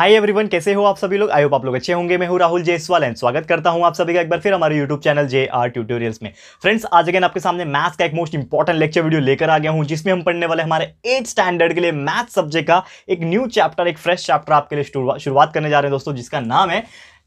Hi everyone कैसे हो आप सभी लोग आई होप आप लोग अच्छे होंगे मैं हूं राहुल जयसवाल एंड स्वागत करता हूं आप सभी का एक बार फिर हमारे YouTube channel J R tutorials में फ्रेंड्स आज अगेन आपके सामने मैथ्स का एक मोस्ट इंपॉर्टेंट लेक्चर वीडियो लेकर आ गया हूं जिसमें हम पढ़ने वाले हमारे एट स्टैंडर्ड के लिए मैथ सब्जेक्ट का एक न्यू चैप्टर एक फ्रेश चैप्टर आपके लिए शुरुआत करने जा रहे हैं दोस्तों जिसका नाम है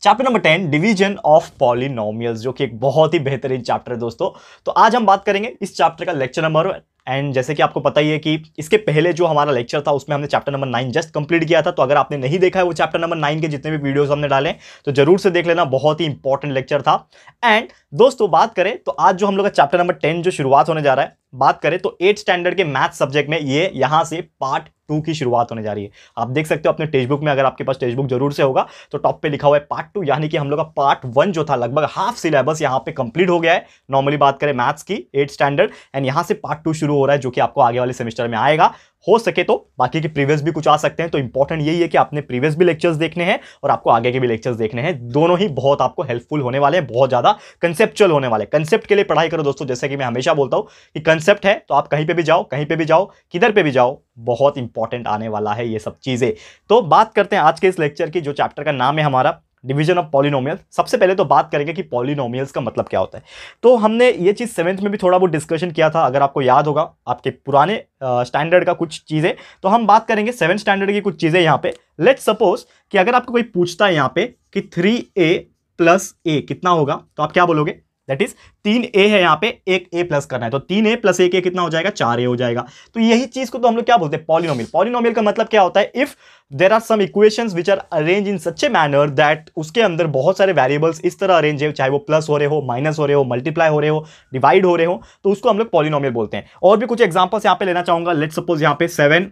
chapter number ten division of polynomials जो कि एक बहुत ही बेहतरीन चैप्टर है दोस्तों तो आज हम बात करेंगे इस चैप्टर का लेक्चर नंबर एंड जैसे कि आपको पता ही है कि इसके पहले जो हमारा लेक्चर था उसमें हमने chapter number nine just complete किया था तो अगर आपने नहीं देखा है वो चैप्टर नंबर नाइन के जितने भी वीडियोस हमने डाले तो जरूर से देख लेना बहुत ही इंपॉर्टेंट लेक्चर था एंड दोस्तों बात करें तो आज जो हम लोग का चैप्टर नंबर टेन जो शुरुआत होने जा रहा है बात करें तो एट स्टैंडर्ड के मैथ सब्जेक्ट में ये यहाँ से पार्ट टू की शुरुआत होने जा रही है आप देख सकते हो अपने टेक्स्ट बुक में अगर आपके पास टेक्स्ट बुक जरूर से होगा तो टॉप पे लिखा हुआ है पार्ट टू यानी कि हम लोग का पार्ट वन जो था लगभग हाफ सिलेबस यहाँ पे कंप्लीट हो गया है नॉर्मली बात करें मैथ्स की एट स्टैंडर्ड एंड यहाँ से पार्ट टू शुरू हो रहा है जो कि आपको आगे वाले सेमेस्टर में आएगा हो सके तो बाकी के प्रीवियस भी कुछ आ सकते हैं तो इंपॉर्टेंट यही है कि आपने प्रीवियस भी लेक्चर्स देखने हैं और आपको आगे के भी लेक्चर्स देखने हैं दोनों ही बहुत आपको हेल्पफुल होने वाले हैं बहुत ज़्यादा कंसेप्चुअल होने वाले कंसेप्ट के लिए पढ़ाई करो दोस्तों जैसे कि मैं हमेशा बोलता हूँ कि कंसेप्ट है तो आप कहीं पर भी जाओ कहीं पर भी जाओ किधर पर भी जाओ बहुत इंपॉर्टेंट आने वाला है ये सब चीज़ें तो बात करते हैं आज के इस लेक्चर की जो चैप्टर का नाम है हमारा डिवीजन ऑफ पॉलिनोमियल सबसे पहले तो बात करेंगे कि पॉलिनोमियल्स का मतलब क्या होता है तो हमने ये चीज़ सेवेंथ में भी थोड़ा बहुत डिस्कशन किया था अगर आपको याद होगा आपके पुराने स्टैंडर्ड का कुछ चीज़ें तो हम बात करेंगे सेवन स्टैंडर्ड की कुछ चीज़ें यहाँ पे लेट सपोज कि अगर आपको कोई पूछता है यहाँ पे कि थ्री ए प्लस ए कितना होगा तो आप क्या बोलोगे दैट इज तीन ए है यहाँ पे एक ए प्लस करना है तो तीन ए प्लस एक ए कितना हो जाएगा चार ए हो जाएगा तो यही चीज को तो हम लोग क्या बोलते हैं पॉलिनोमियल पॉलिनोमियल का मतलब क्या होता है if there are some equation which are arrange in such a manner that उसके अंदर बहुत सारे वेरिएबल्स इस तरह अरेंज है चाहे वो प्लस हो रहे हो माइनस हो रहे हो मल्टीप्लाई हो रहे हो डिवाइड हो रहे हो तो उसको हम लोग पॉलिनोमियल बोलते हैं और भी कुछ एग्जाम्पल्स यहाँ पे लेना चाहूंगा लेट सपोज यहाँ पे seven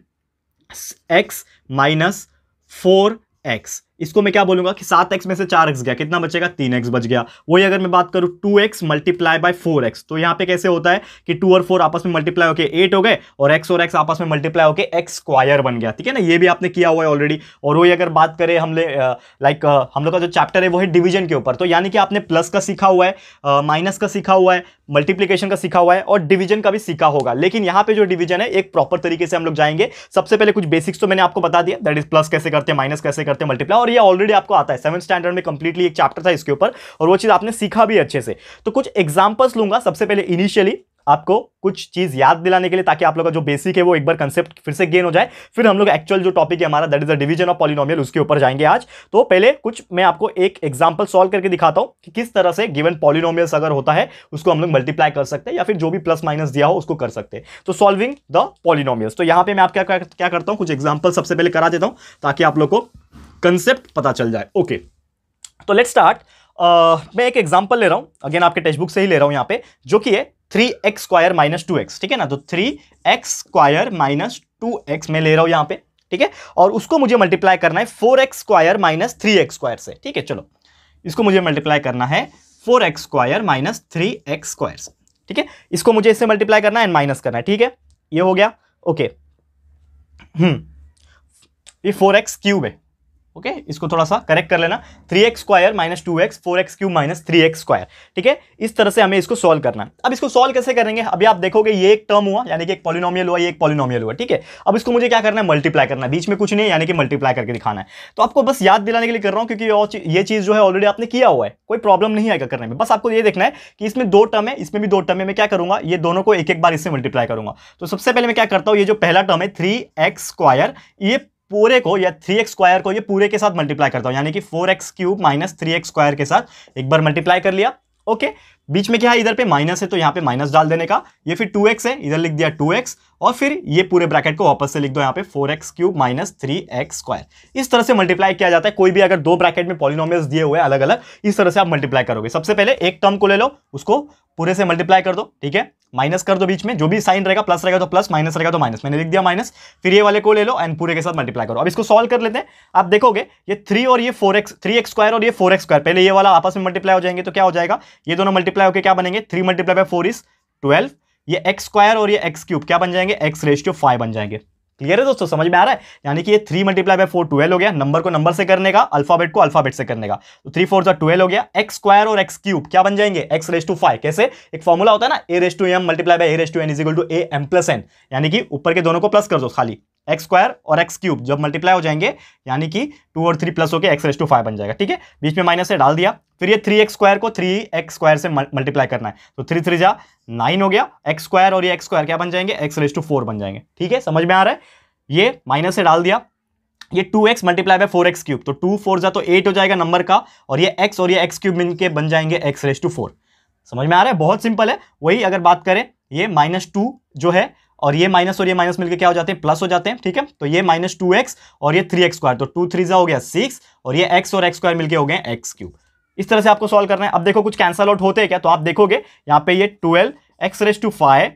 x minus four x इसको मैं क्या बोलूंगा कि सात एक्स में से चार एक्स गया कितना बचेगा तीन एक्स बच गया वही अगर मैं बात करूं two x multiply by four x तो यहाँ पे कैसे होता है कि टू और फोर आपस में मल्टीप्लाई होकर एट हो गए और एक्स और एक्स आपस में मल्टीप्लाई होकर एक्स स्क्वायर बन गया ठीक है ना ये भी आपने किया हुआ है ऑलरेडी और वही अगर बात करें हम लाइक हम लोग का जो चैप्टर है वो है डिविजन के ऊपर तो यानी कि आपने प्लस का सीखा हुआ है माइनस का सीखा हुआ है मल्टीप्लीकेशन का सीखा हुआ है और डिवीजन का भी सीखा होगा लेकिन यहाँ पे जो डिवीजन है एक प्रॉपर तरीके से हम लोग जाएंगे सबसे पहले कुछ बेसिक्स तो मैंने आपको बता दिया दैट इज प्लस कैसे करते हैं माइनस कैसे करते हैं मल्टीप्लाई और ये ऑलरेडी आपको आता है सेवन स्टैंडर्ड में कंप्लीटली एक चैप्टर था इसके ऊपर और वो चीज़ आपने सीखा भी अच्छे से तो कुछ एग्जाम्पल्स लूंगा सबसे पहले इनिशियली आपको कुछ चीज़ याद दिलाने के लिए ताकि आप लोग का जो बेसिक है वो एक बार कंसेप्ट फिर से गेन हो जाए फिर हम लोग एक्चुअल जो टॉपिक है हमारा that is the division of polynomial उसके ऊपर जाएंगे आज तो पहले कुछ मैं आपको एक एग्जाम्पल सॉल्व करके दिखाता हूं कि किस तरह से गिवन पॉलिनोमियल्स अगर होता है उसको हम लोग मल्टीप्लाई कर सकते हैं या फिर जो भी प्लस माइनस दिया हो उसको कर सकते हैं तो सॉल्विंग द पॉलिनोमियल्स तो यहाँ पर मैं आप क्या क्या करता हूँ कुछ एग्जाम्पल सबसे पहले करा देता हूँ ताकि आप लोग को कंसेप्ट पता चल जाए ओके तो लेट स्टार्ट आ, मैं एक एग्जाम्पल ले रहा हूं अगेन आपके टेक्स्ट बुक से ही ले रहा हूं यहां पे जो कि है three x square minus two x ठीक है ना तो three x square minus two x मैं ले रहा हूं यहां पे ठीक है और उसको मुझे मल्टीप्लाई करना है four x square minus three x square से ठीक है चलो इसको मुझे मल्टीप्लाई करना है four x square minus three x square से ठीक है इसको मुझे इससे मल्टीप्लाई करना है एंड माइनस करना है ठीक है ये हो गया ओके हम्म, ये फोर एक्स क्यूब है ओके okay? इसको थोड़ा सा करेक्ट कर लेना three x square minus two x four x cube minus three x square ठीक है इस तरह से हमें इसको सॉल्व करना है अब इसको सॉल्व कैसे करेंगे अभी आप देखोगे ये एक टर्म हुआ यानी कि एक पॉलिनोमियल हुआ ये एक पॉलिनोमियल हुआ ठीक है अब इसको मुझे क्या करना है मल्टीप्लाई करना है बीच में कुछ नहीं यानी कि मल्टीप्लाई करके दिखाना है तो आपको बस याद दिलाने के लिए कर रहा हूँ क्योंकि ये चीज़ जो है ऑलरेडी आपने किया हुआ है कोई प्रॉब्लम नहीं आएगा करने में बस आपको ये देखना है कि इसमें दो टर्म है इसमें भी दो टर्म है मैं क्या करूँगा ये दोनों को एक एक बार इससे मल्टीप्लाई करूँगा तो सबसे पहले मैं क्या करता हूँ ये जो पहला टर्म है थ्री एक्स स्क्वायर ये पूरे को या थ्री एक्स स्क्वायर को ये पूरे के साथ मल्टीप्लाई करता हूँ यानी कि four x cube minus three x square के साथ एक बार मल्टीप्लाई कर लिया ओके बीच में क्या है इधर पे माइनस है तो यहाँ पे माइनस डाल देने का ये फिर एक्स है इधर लिख दिया एक्स और फिर ये पूरे ब्रैकेट को वापस से लिख दो यहाँ पे four x cube minus three x square इस तरह से मल्टीप्लाई किया जाता है कोई भी अगर दो ब्रैकेट में पॉलिनोमियल्स दिए हुए अलग अलग इस तरह से आप मल्टीप्लाई करोगे सबसे पहले एक टर्म को ले लो उसको पूरे से मल्टीप्लाई कर दो ठीक है माइनस कर दो बीच में जो भी साइन रहेगा प्लस रहेगा तो प्लस माइनस रहेगा तो माइनस मैंने लिख दिया माइनस फिर ये वाले को ले लो एंड पूरे के साथ मल्टीप्लाई करो अब इसको सॉल्व कर लेते हैं आप देखोगे ये थ्री और ये four x three x square और ये फोर एक्स स्क्वायर पहले ये वाला आपस में मल्टीप्लाई हो जाएंगे तो क्या हो जाएगा ये दोनों मल्टीप्लाई होकर क्या बनेंगे three multiply by four is twelve ये एक्स स्क्वायर और ये एक्स क्यूब क्या बन जाएंगे एक्स रेशियो फाइव बन जाएंगे क्लियर है दोस्तों समझ में आ रहा है यानी कि ये three multiply by four twelve हो गया नंबर को नंबर से करने का अल्फाबेट को अल्फाबेट से करने का तो थ्री फोर जो ट्वेल्व हो गया एक्स स्क्वायर और एक्स क्यूब क्या बन जाएंगे एक्स रेस टू फाइव कैसे एक फॉर्मूला होता है ना a raise to m multiply by a raise to n is equal to a m plus n यानी कि ऊपर के दोनों को प्लस कर दो खाली एक्स स्क्वायर और एक्स क्यूब जब मल्टीप्लाई हो जाएंगे यानी कि टू और थ्री प्लस होकर एक्स रेस टू फाइव बन जाएगा ठीक है बीच में माइनस से डाल दिया फिर ये थ्री एक्स स्क्वायर को थ्री एक्स स्क्वायर से मल्टीप्लाई करना है तो थ्री थ्री जा नाइन हो गया एक्स स्क्वायर और ये एक्स स्क्वायर क्या बन जाएंगे एक्स रेस टू फोर बन जाएंगे ठीक है समझ में आ रहा है ये माइनस से डाल दिया ये two x multiply by four x cube तो टू फोर जा तो एट हो जाएगा नंबर का और ये एक्स और ये एक्स क्यूब मिलकर बन जाएंगे एक्स रेस टू फोर समझ में आ रहा है बहुत सिंपल है वही अगर बात करें ये माइनस टू जो है और ये माइनस और ये माइनस मिलकर क्या हो जाते हैं प्लस हो जाते हैं ठीक है तो ये माइनस टू एक्स और ये थ्री एक्स स्क्वायर तो टू थ्री हो गया सिक्स और ये एक्स और एक्स स्क्वायर मिलकर हो गए एक्स क्यूब इस तरह से आपको सॉल्व करना है अब देखो कुछ कैंसल आउट होते हैं क्या तो आप देखोगे यहाँ पे ये twelve x raise to five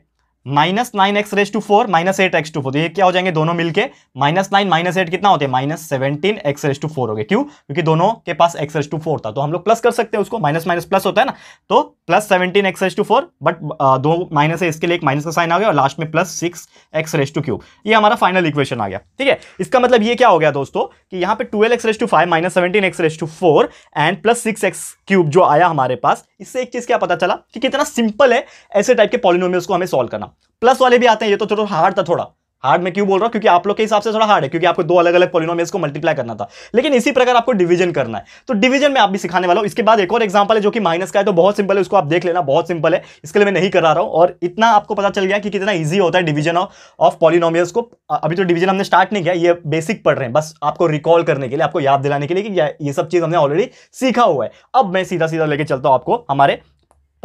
minus nine x raise to four minus eight x to four तो ये क्या हो जाएंगे दोनों मिलके माइनस नाइन माइनस एट कितना होते हैं minus seventeen x raise to four हो गए क्यों क्योंकि दोनों के पास एक्स रेस टू फोर था तो हम लोग प्लस कर सकते हैं उसको माइनस माइनस प्लस होता है ना तो plus seventeen x raise to four but दो माइनस है इसके लिए एक माइनस का साइन आ गया और लास्ट में plus six x raise to cube ये हमारा फाइनल इक्वेशन आ गया ठीक है इसका मतलब ये क्या हो गया दोस्तों कि यहाँ पे twelve x raise to five minus seventeen x raise to four and plus six x cube जो आया हमारे पास इससे एक चीज क्या पता चला कि कितना सिंपल है ऐसे टाइप के पॉलिनोमियल्स को हमें सॉल्व करना प्लस वाले भी आते हैं ये तो थोड़ा हार्ड था थोड़ा हार्ड में क्यों बोल रहा हूँ क्योंकि आप लोग के हिसाब से थोड़ा हार्ड है क्योंकि आपको दो अलग अलग पोलिनोमियल्स को मल्टीप्लाई करना था लेकिन इसी प्रकार आपको डिवीजन करना है तो डिवीजन में आप भी सिखाने वाला हूँ इसके बाद एक और एग्जाम्पल है जो कि माइनस का है तो बहुत सिंपल है उसको आप देख लेना बहुत सिंपल है इसके लिए मैं नहीं करा रहा हूँ और इतना आपको पता चल गया कि कितना ईजी होता है डिवीजन ऑफ पॉलिनोम को अभी तो डिवीजन हमने स्टार्ट नहीं किया ये बेसिक पढ़ रहे हैं बस आपको रिकॉल करने के लिए आपको याद दिलाने के लिए कि ये सब चीज़ हमने ऑलरेडी सीखा हुआ है अब मैं सीधा सीधा लेके चलता हूँ आपको हमारे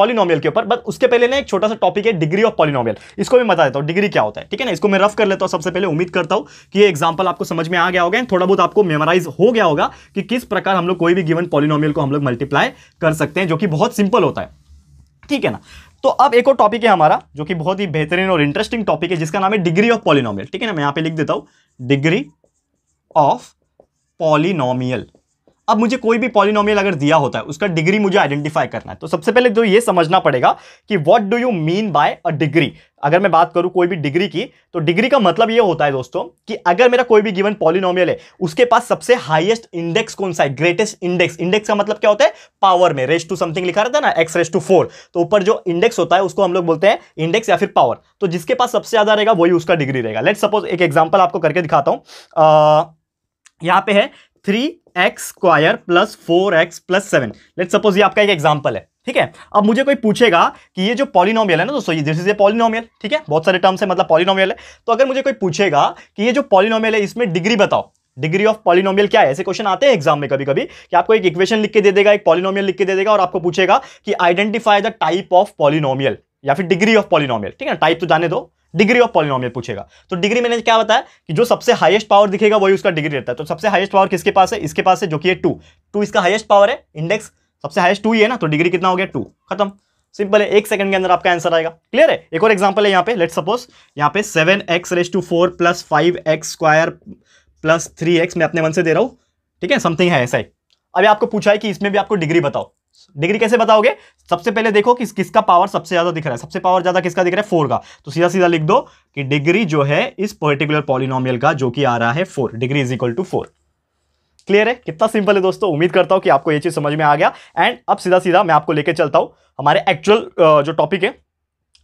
पॉलिनोमियल के ऊपर बट उसके पहले ना एक छोटा सा टॉपिक है डिग्री ऑफ पॉलिनोमियल इसको भी बता देता हूँ डिग्री क्या होता है ठीक है ना इसको मैं रफ कर लेता हूँ सबसे पहले उम्मीद करता हूँ कि ये एग्जाम्पल आपको समझ में आ गया होगा थोड़ा बहुत आपको मेमोराइज हो गया होगा कि किस प्रकार हम लोग कोई भी गिवन पॉलिनोमियल को हम लोग मल्टीप्लाई कर सकते हैं जो कि बहुत सिंपल होता है ठीक है ना तो अब एक और टॉपिक है हमारा जो कि बहुत ही बेहतरीन और इंटरेस्टिंग टॉपिक है जिसका नाम है डिग्री ऑफ पॉलिनोमियल ठीक है ना मैं यहाँ पे लिख देता हूँ डिग्री ऑफ पॉलिनोमियल अब मुझे कोई भी पॉलिनोमियल अगर दिया होता है उसका डिग्री मुझे आइडेंटिफाई करना है तो सबसे पहले जो ये समझना पड़ेगा कि what do you mean by a degree अगर मैं बात करूं कोई भी डिग्री की तो डिग्री का मतलब ये होता है दोस्तों कि अगर मेरा कोई भी गिवन पॉलिनोमियल है उसके पास सबसे हाईएस्ट इंडेक्स कौन सा है ग्रेटेस्ट इंडेक्स इंडेक्स का मतलब क्या होता है पावर में रेस टू समथिंग लिखा रहता है ना एक्स रेस टू फोर तो ऊपर जो इंडेक्स होता है उसको हम लोग बोलते हैं इंडेक्स या फिर पावर तो जिसके पास सबसे ज्यादा रहेगा वही उसका डिग्री रहेगा लेट सपोज एक एग्जाम्पल आपको करके दिखाता हूं यहाँ पे है three x square plus four x plus seven let suppose ये आपका एक एग्जाम्पल है ठीक है अब मुझे कोई पूछेगा कि ये जो पॉलिनोमियल है ना दोस्तों दिस इज ए पॉलिनोमियल ठीक है बहुत सारे टर्म्स है मतलब पॉलिनोमियल है तो अगर मुझे कोई पूछेगा कि ये जो पॉलिनोमियल है इसमें डिग्री बताओ डिग्री ऑफ पॉलिनोमियल क्या है ऐसे क्वेश्चन आते हैं एग्जाम में कभी कभी कि आपको एक इक्वेशन लिख के दे देगा एक पॉलिनोमियल लिख के दे देगा और आपको पूछेगा कि identify the type of polynomial या फिर डिग्री ऑफ पॉलिनोमियल ठीक है टाइप तो जाने दो डिग्री ऑफ पॉलिनॉमियल पूछेगा तो डिग्री मैंने क्या बताया कि जो सबसे हाईएस्ट पावर दिखेगा वही उसका डिग्री रहता है तो सबसे हाईएस्ट पावर किसके पास है इसके पास है जो कि है टू टू इसका हाईएस्ट पावर है इंडेक्स सबसे हाईएस्ट टू ही है ना तो डिग्री कितना हो गया टू खत्म सिंपल है एक सेकंड के अंदर आपका आंसर आएगा क्लियर है एक और एग्जांपल है यहाँ पे लेट सपोज यहाँ पे seven x raise to four plus five x square plus three x मैं अपने मन से दे रहा हूँ ठीक है समथिंग है ऐसा ही अभी आपको पूछा है कि इसमें भी आपको डिग्री बताओ डिग्री कैसे बताओगे सबसे पहले देखो कि किसका पावर सबसे ज्यादा दिख रहा है सबसे पावर ज्यादा किसका दिख रहा है फोर का तो सीधा सीधा लिख दो कि डिग्री जो है इस पर्टिकुलर पॉलिनोमियल का जो कि आ रहा है four degree is equal to four clear है कितना सिंपल है दोस्तों उम्मीद करता हूं कि आपको यह चीज समझ में आ गया एंड अब सीधा सीधा मैं आपको लेकर चलता हूं हमारे एक्चुअल जो टॉपिक है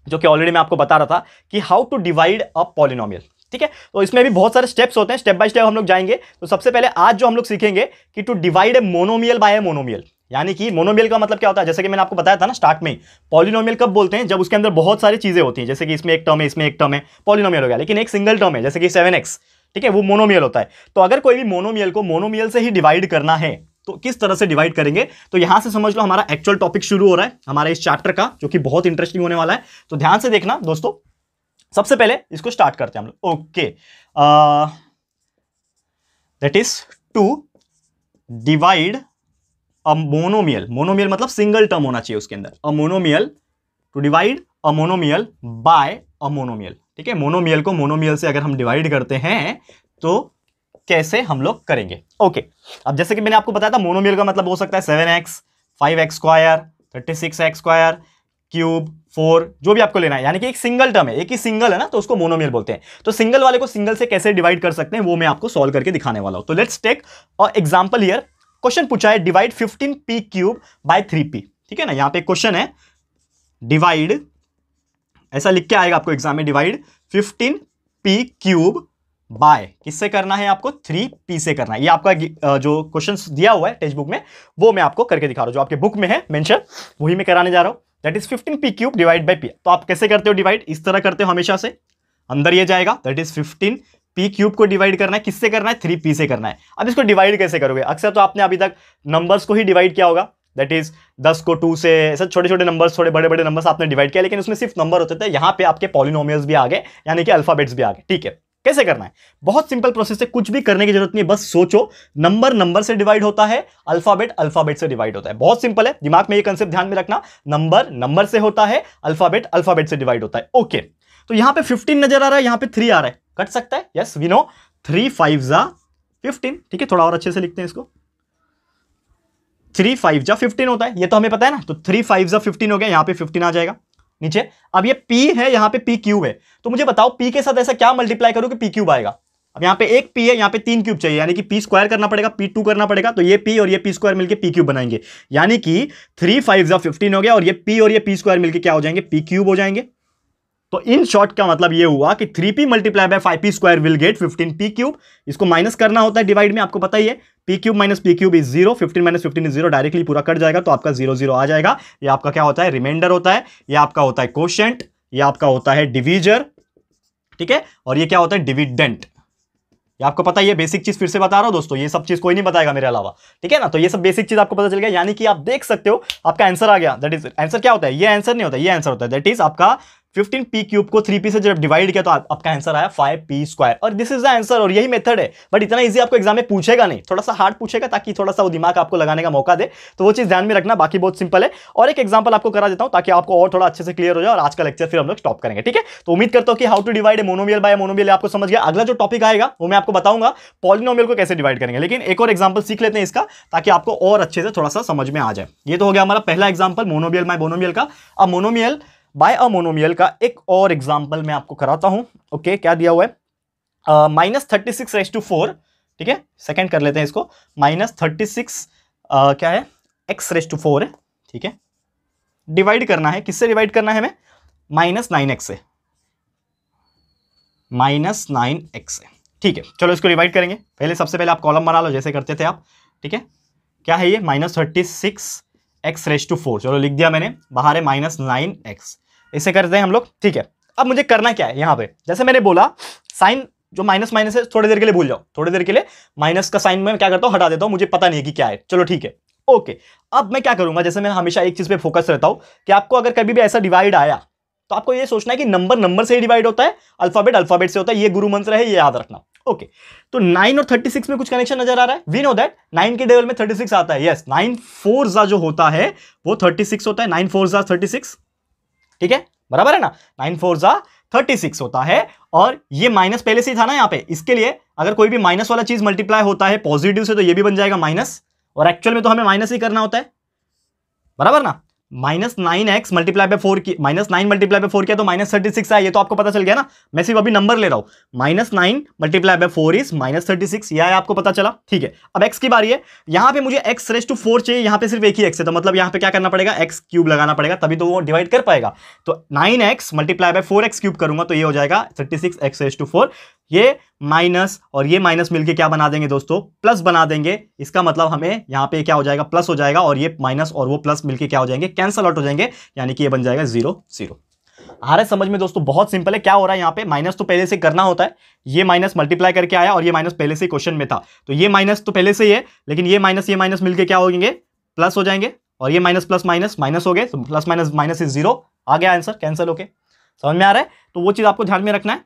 जो कि ऑलरेडी मैं आपको बता रहा था कि how to divide a polynomial ठीक है तो इसमें भी बहुत सारे स्टेप्स होते हैं स्टेप बाय स्टेप हम लोग जाएंगे तो सबसे पहले आज जो हम लोग सीखेंगे कि to divide a monomial by a monomial यानी कि मोनोमियल का मतलब क्या होता है जैसे कि मैंने आपको बताया था ना स्टार्ट में पॉलिनोमियल कब बोलते हैं जब उसके अंदर बहुत सारी चीज़ें होती हैं जैसे कि इसमें एक टर्म है इसमें एक टर्म है पॉलिनोमियल हो गया लेकिन एक सिंगल टर्म है जैसे कि सेवन एक्स ठीक है वो मोनोमियल होता है तो अगर कोई भी मोनोमियल को मोनोमियल से ही डिवाइड करना है तो किस तरह से डिवाइड करेंगे तो यहां से समझ लो हमारा एक्चुअल टॉपिक शुरू हो रहा है हमारे इस चैप्टर का जो कि बहुत इंटरेस्टिंग होने वाला है तो ध्यान से देखना दोस्तों सबसे पहले इसको स्टार्ट करते हैं हम लोग okay that is to divide a monomial monomial मतलब सिंगल टर्म होना चाहिए उसके अंदर a monomial to divide a monomial by a monomial ठीक है मोनोमियल को मोनोमियल से अगर हम डिवाइड करते हैं तो कैसे हम लोग करेंगे ओके अब जैसे कि मैंने आपको बताया था मोनोमियल का मतलब हो सकता है seven x five x square thirty six x square cube four जो भी आपको लेना है यानी कि एक सिंगल टर्म है एक ही सिंगल है ना तो उसको मोनोमियल बोलते हैं तो सिंगल वाले को सिंगल से कैसे डिवाइड कर सकते हैं वो मैं आपको सॉल्व करके दिखाने वाला हूं तो let's take a example here question पूछा है divide fifteen p cube by three p ठीक है ना यहां पे क्वेश्चन है डिवाइड ऐसा लिख के आएगा आपको एग्जाम में divide fifteen p cube by किससे करना है आपको थ्री पी से करना है ये आपका जो क्वेश्चन दिया हुआ है टेक्स्ट बुक में वो मैं आपको करके दिखा रहा हूं जो आपके बुक में है मेंशन वही मैं कराने जा रहा हूं that is fifteen p cube divide by p तो आप कैसे करते हो डिवाइड इस तरह करते हो हमेशा से अंदर ये जाएगा that is fifteen p cube को डिवाइड करना है किससे करना है थ्री पी से करना है अब इसको डिवाइड कैसे करोगे अक्सर तो आपने अभी तक नंबर्स को ही डिवाइड किया होगा दैट इज दस को टू से सर छोटे छोटे नंबर्स थोड़े बड़े बड़े नंबर्स आपने डिवाइड किया लेकिन उसमें सिर्फ नंबर होते थे यहाँ पे आपके पॉलिनोमियल्स भी आ गए यानी कि अल्फाबेट्स भी आ गए ठीक है कैसे करना है बहुत सिंपल प्रोसेस है कुछ भी करने की जरूरत नहीं है बस सोचो नंबर नंबर से डिवाइड होता है अल्फाबेट अल्फाबेट से डिवाइड होता है बहुत सिंपल है दिमाग में ये कंसेप्ट ध्यान में रखना नंबर नंबर से होता है अल्फाबेट अल्फाबेट से डिवाइड होता है ओके okay. तो यहां पे फिफ्टीन नजर आ रहा है यहां पे थ्री आ रहा है कट सकता है yes we know three five जा फिफ्टीन ठीक है थोड़ा और अच्छे से लिखते हैं इसको थ्री फाइव जा फिफ्टीन होता है ये तो हमें पता है ना तो थ्री फाइव जा फिफ्टीन हो गया यहां पे फिफ्टीन आ जाएगा नीचे अब ये p है यहाँ पे पी क्यूब है तो मुझे बताओ p के साथ ऐसा क्या मल्टीप्लाई करूं कि पी क्यूब आएगा अब यहाँ पे एक p है यहाँ पे तीन क्यूब चाहिए यानी कि p स्क्वायर करना पड़ेगा पी टू करना पड़ेगा तो ये p और ये p स्क्वायर मिलके पी क्यूब बनाएंगे यानी कि थ्री फाइव जा फिफ्टीन हो गया और ये p और ये p स्क्वायर मिलके क्या हो जाएंगे पी क्यूब हो जाएंगे तो इन शॉर्ट का मतलब ये हुआ कि three p multiply by five p square will get fifteen p cube इसको माइनस करना होता है डिवाइड में आपको पता ही है p cube minus p cube is zero fifteen minus fifteen is zero directly पूरा कट जाएगा तो आपका जीरो जीरो आ जाएगा ये आपका क्या होता है रिमाइंडर होता है ये आपका होता है क्वेश्चेंट ये आपका होता है डिविजर ठीक है और ये क्या होता है डिविडेंट ये आपको पता है ये बेसिक चीज फिर से बता रहा हूं दोस्तों ये सब चीज कोई नहीं बताएगा मेरे अलावा ठीक है ना तो ये सब बेसिक चीज आपको पता चल गया यानी कि आप देख सकते हो आपका आंसर आ गया दैट इज आंसर क्या होता है ये आंसर नहीं होता ये आंसर होता है दैट इज आपका फिफ्टीन पी क्यूब को थ्री पी से जब डिवाइड किया तो आप, आपका आंसर आया फाइव पी स्क्वायर और दिस इज द आंसर और यही मेथड है बट इतना इजी आपको एग्जाम में पूछेगा नहीं थोड़ा सा हार्ड पूछेगा ताकि थोड़ा सा वो दिमाग आपको लगाने का मौका दे तो वो चीज़ ध्यान में रखना बाकी बहुत सिंपल है और एक एग्जाम्पल आपको करा देता हूँ ताकि आपको और थोड़ा अच्छे से क्लियर हो जाए और आज का लेक्चर फिर हम लोग स्टॉप करेंगे ठीक है तो उम्मीद करता हूँ कि how to divide monomial by monomial आपको समझ गया अगला जो टॉपिक आएगा वो मैं आपको बताऊंगा पॉलिनोमियल को कैसे डिवाइड करेंगे लेकिन एक और एग्जाम्पल सीख लेते हैं इसका ताकि आपको और अच्छे से थोड़ा सा समझ में आ जाए ये तो हो गया हमारा पहला एग्जाम्पल मोनोमियल माई मोनोमियल का अब मोनोमियल बाय अ मोनोमियल का एक और एग्जाम्पल मैं आपको कराता हूँ ओके okay, क्या दिया हुआ है minus thirty six raise to four ठीक है सेकेंड कर लेते हैं इसको माइनस थर्टी सिक्स क्या है एक्स रेस टू फोर है ठीक है डिवाइड करना है किससे डिवाइड करना है हमें माइनस नाइन एक्स से माइनस नाइन एक्स से ठीक है चलो इसको डिवाइड करेंगे पहले सबसे पहले आप कॉलम बना लो जैसे करते थे आप ठीक है क्या है ये minus thirty six x raise to four चलो लिख दिया मैंने बाहर है माइनस नाइन एक्स इसे करते हैं हम लोग ठीक है अब मुझे करना क्या है यहाँ पे जैसे मैंने बोला साइन जो माइनस माइनस है थोड़ी देर के लिए भूल जाओ थोड़ी देर के लिए माइनस का साइन में क्या करता हूँ हटा देता हूँ मुझे पता नहीं है कि क्या है चलो ठीक है ओके अब मैं क्या करूंगा जैसे मैं हमेशा एक चीज़ पे फोकस रहता हूँ कि आपको अगर कभी भी ऐसा डिवाइड आया तो आपको ये सोचना है कि नंबर नंबर से ही डिवाइड होता है अल्फाबेट अल्फाबेट से होता है ये गुरु मंत्र है ये याद रखना ओके तो नाइन और थर्टी सिक्स में कुछ कनेक्शन नजर आ रहा है वी नो दैट नाइन के डेवल में थर्टी सिक्स आता है यस नाइन फोर जो होता है वो थर्टी सिक्स होता है नाइन फोर थर्टी सिक्स ठीक है बराबर है ना नाइन फोर ज़ा थर्टी सिक्स होता है और ये माइनस पहले से ही था ना यहाँ पे इसके लिए अगर कोई भी माइनस वाला चीज़ मल्टीप्लाई होता है पॉजिटिव से तो ये भी बन जाएगा माइनस और एक्चुअल में तो हमें माइनस ही करना होता है बराबर ना माइनस नाइन एक्स मल्टीप्लाई पे फोर की माइनस नाइन मल्टीप्लाई पे फोर किया तो माइनस थर्टी सिक्स आया ये तो आपको पता चल गया ना मैं सिर्फ अभी नंबर ले रहा हूं माइनस नाइन मल्टीप्लाई पे four is minus thirty six यह आपको पता चला ठीक है अब एक्स की बारी है यहां पे मुझे एक्स रेस टू फोर चाहिए यहां पे सिर्फ एक ही एक्स है तो मतलब यहां पे क्या करना पड़ेगा एक्स क्यूब लगाना पड़ेगा तभी तो वो डिवाइड कर पाएगा तो nine x multiply by four x cube करूंगा तो ये हो जाएगा thirty six x raise to four ये माइनस और ये माइनस मिलके क्या बना देंगे दोस्तों प्लस बना देंगे इसका मतलब हमें यहाँ पे क्या हो जाएगा प्लस हो जाएगा और ये माइनस और वो प्लस मिलके क्या हो जाएंगे कैंसल आउट हो जाएंगे यानी कि ये बन जाएगा जीरो जीरो आ रहा समझ में दोस्तों बहुत सिंपल है क्या हो रहा है यहाँ पे माइनस तो पहले से करना होता है ये माइनस मल्टीप्लाई करके आया और ये माइनस पहले से क्वेश्चन में था तो ये माइनस तो पहले से ही है लेकिन ये माइनस ये माइनस मिलकर क्या हो प्लस हो जाएंगे और ये माइनस प्लस माइनस माइनस हो गए तो plus minus minus is zero आ गया आंसर कैंसिल होके समझ में आ रहा है तो वो चीज़ आपको ध्यान में रखना है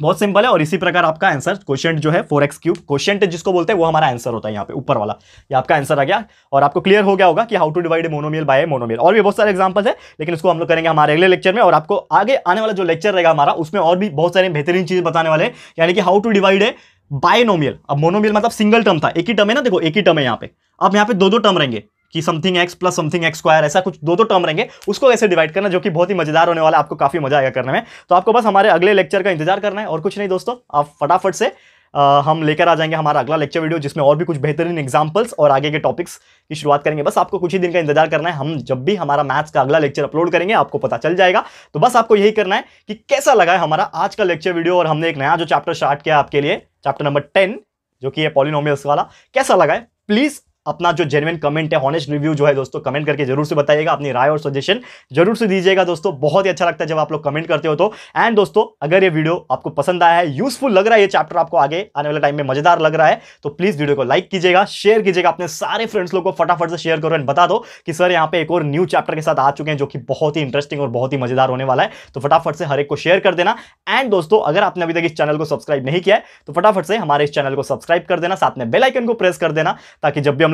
बहुत सिंपल है और इसी प्रकार आपका आंसर क्वेश्चन जो है फोर एक्स क्यूब क्वेश्चन जिसको बोलते हैं वो हमारा आंसर होता है यहाँ पे ऊपर वाला ये आपका आंसर आ गया और आपको क्लियर हो गया होगा कि how to divide monomial by monomial और भी बहुत सारे एग्जाम्पल है लेकिन उसको हम लोग करेंगे हमारे अगले लेक्चर में और आपको आगे आने वाला जो लेक्चर रहेगा हमारा उसमें और भी बहुत सारे बेहतरीन चीज़ बताने वाले हैं यानी कि हाउ टू डिवाइड है बायनोमियल अब मोनोमियल मतलब सिंगल टर्म था एक ही टर्म है ना देखो एक ही टर्म है यहाँ पे अब यहाँ पे दो दो टर्म रहेंगे कि something x plus something x square ऐसा कुछ दो दो टर्म रहेंगे उसको कैसे डिवाइड करना जो कि बहुत ही मजेदार होने वाला आपको काफी मजा आएगा करने में तो आपको बस हमारे अगले लेक्चर का इंतजार करना है और कुछ नहीं दोस्तों आप फटाफट से आ, हम लेकर आ जाएंगे हमारा अगला लेक्चर वीडियो जिसमें और भी कुछ बेहतरीन एग्जाम्पल्स और आगे के टॉपिक्स की शुरुआत करेंगे बस आपको कुछ ही दिन का इंतजार करना है हम जब भी हमारा मैथ्स का अगला लेक्चर अपलोड करेंगे आपको पता चल जाएगा तो बस आपको यही करना है कि कैसा लगा है हमारा आज का लेक्चर वीडियो और हमने एक नया जो चैप्टर स्टार्ट किया आपके लिए चैप्टर नंबर टेन जो कि है पॉलिनोमियल्स वाला कैसा लगा है प्लीज़ अपना जो जेनुअन कमेंट है हॉनेस्ट रिव्यू जो है दोस्तों कमेंट करके जरूर से बताइएगा अपनी राय और सजेशन जरूर से दीजिएगा दोस्तों बहुत ही अच्छा लगता है जब आप लोग कमेंट करते हो तो एंड दोस्तों अगर ये वीडियो आपको पसंद आया है यूजफुल लग रहा है ये चैप्टर आपको आगे आने वाले टाइम में मजेदार लग रहा है तो प्लीज वीडियो को लाइक कीजिएगा शेयर कीजिएगा अपने सारे फ्रेंड्स लोग को फटाफट से शेयर करो एंड बता दो कि सर यहाँ पे एक और न्यू चैप्टर के साथ आ चुके हैं जो कि बहुत ही इंटरेस्टिंग और बहुत ही मजेदार होने वाला है तो फटाफट से हर एक को शेयर कर देना एंड दोस्तों अगर आपने अभी तक इस चैनल को सब्सक्राइब नहीं किया है तो फटाफट से हमारे इस चैनल को सब्सक्राइब कर देना साथ में बेलाइकन को प्रेस कर देना ताकि जब भी हम